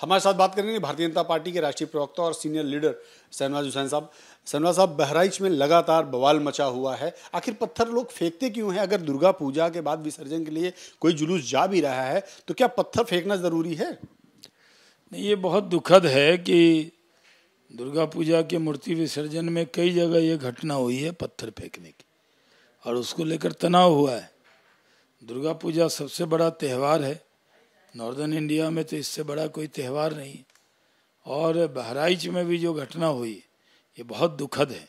हमारे साथ बात करेंगे भारतीय जनता पार्टी के राष्ट्रीय प्रवक्ता और सीनियर लीडर शहनवाज हुसैन साहब शहनवाज साहब बहराइच में लगातार बवाल मचा हुआ है आखिर पत्थर लोग फेंकते क्यों हैं अगर दुर्गा पूजा के बाद विसर्जन के लिए कोई जुलूस जा भी रहा है तो क्या पत्थर फेंकना ज़रूरी है नहीं ये बहुत दुखद है कि दुर्गा पूजा के मूर्ति विसर्जन में कई जगह ये घटना हुई है पत्थर फेंकने की और उसको लेकर तनाव हुआ है दुर्गा पूजा सबसे बड़ा त्यौहार है नॉर्दर्न इंडिया में तो इससे बड़ा कोई त्यौहार नहीं और बहराइच में भी जो घटना हुई ये बहुत दुखद है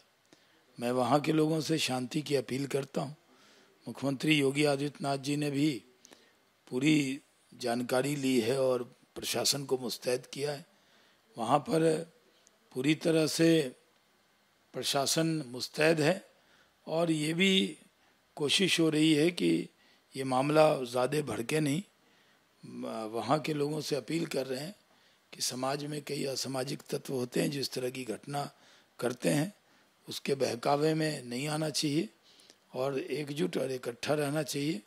मैं वहाँ के लोगों से शांति की अपील करता हूँ मुख्यमंत्री योगी आदित्यनाथ जी ने भी पूरी जानकारी ली है और प्रशासन को मुस्तैद किया है वहाँ पर पूरी तरह से प्रशासन मुस्तैद है और ये भी कोशिश हो रही है कि ये मामला ज़्यादा भड़के नहीं वहाँ के लोगों से अपील कर रहे हैं कि समाज में कई असामाजिक तत्व होते हैं जिस तरह की घटना करते हैं उसके बहकावे में नहीं आना चाहिए और एकजुट और इकट्ठा रहना चाहिए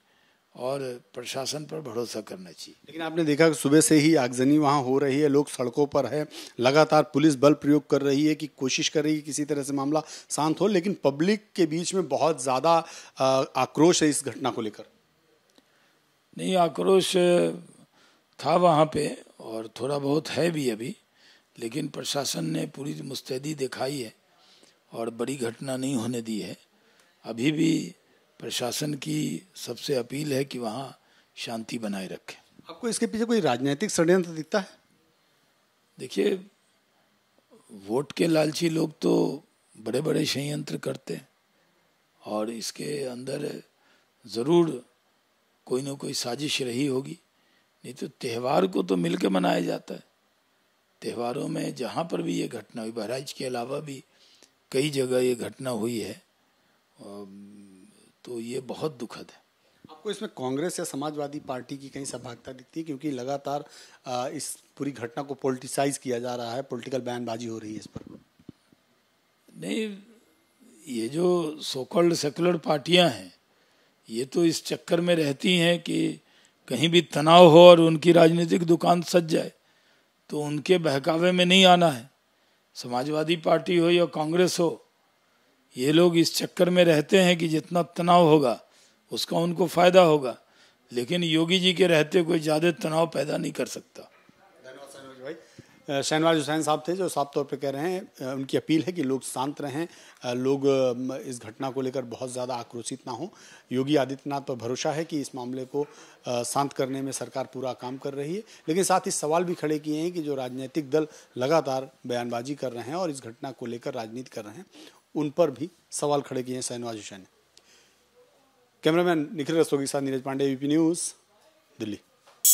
और प्रशासन पर भरोसा करना चाहिए लेकिन आपने देखा कि सुबह से ही आगजनी वहाँ हो रही है लोग सड़कों पर है लगातार पुलिस बल प्रयोग कर रही है कि कोशिश कर रही है किसी तरह से मामला शांत हो लेकिन पब्लिक के बीच में बहुत ज़्यादा आक्रोश है इस घटना को लेकर नहीं आक्रोश था वहाँ पे और थोड़ा बहुत है भी अभी लेकिन प्रशासन ने पूरी मुस्तैदी दिखाई है और बड़ी घटना नहीं होने दी है अभी भी प्रशासन की सबसे अपील है कि वहाँ शांति बनाए रखें आपको इसके पीछे कोई राजनीतिक षड्यंत्र दिखता है देखिए वोट के लालची लोग तो बड़े बड़े षडयंत्र करते हैं और इसके अंदर ज़रूर कोई ना कोई साजिश रही होगी नहीं तो त्यौहार को तो मिलकर मनाया जाता है त्योहारों में जहाँ पर भी ये घटना हुई बहराइच के अलावा भी कई जगह ये घटना हुई है तो ये बहुत दुखद है आपको इसमें कांग्रेस या समाजवादी पार्टी की कहीं सहभागिता दिखती है क्योंकि लगातार इस पूरी घटना को पोलिटिसाइज किया जा रहा है पॉलिटिकल बयानबाजी हो रही है इस पर नहीं ये जो सोकल्ड सेकुलर पार्टियां हैं ये तो इस चक्कर में रहती हैं कि कहीं भी तनाव हो और उनकी राजनीतिक दुकान सज जाए तो उनके बहकावे में नहीं आना है समाजवादी पार्टी हो या कांग्रेस हो ये लोग इस चक्कर में रहते हैं कि जितना तनाव होगा उसका उनको फायदा होगा लेकिन योगी जी के रहते कोई ज़्यादा तनाव पैदा नहीं कर सकता शहनवाज हुसैन साहब थे जो साफ तौर पर कह रहे हैं उनकी अपील है कि लोग शांत रहें लोग इस घटना को लेकर बहुत ज़्यादा आक्रोशित ना हों योगी आदित्यनाथ पर भरोसा है कि इस मामले को शांत करने में सरकार पूरा काम कर रही है लेकिन साथ ही सवाल भी खड़े किए हैं कि जो राजनीतिक दल लगातार बयानबाजी कर रहे हैं और इस घटना को लेकर राजनीति कर रहे हैं उन पर भी सवाल खड़े किए हैं शहनवाज हुसैन ने कैमरामैन निखिल रस्तोगी के साथ नीरज पांडे यूपी न्यूज़ दिल्ली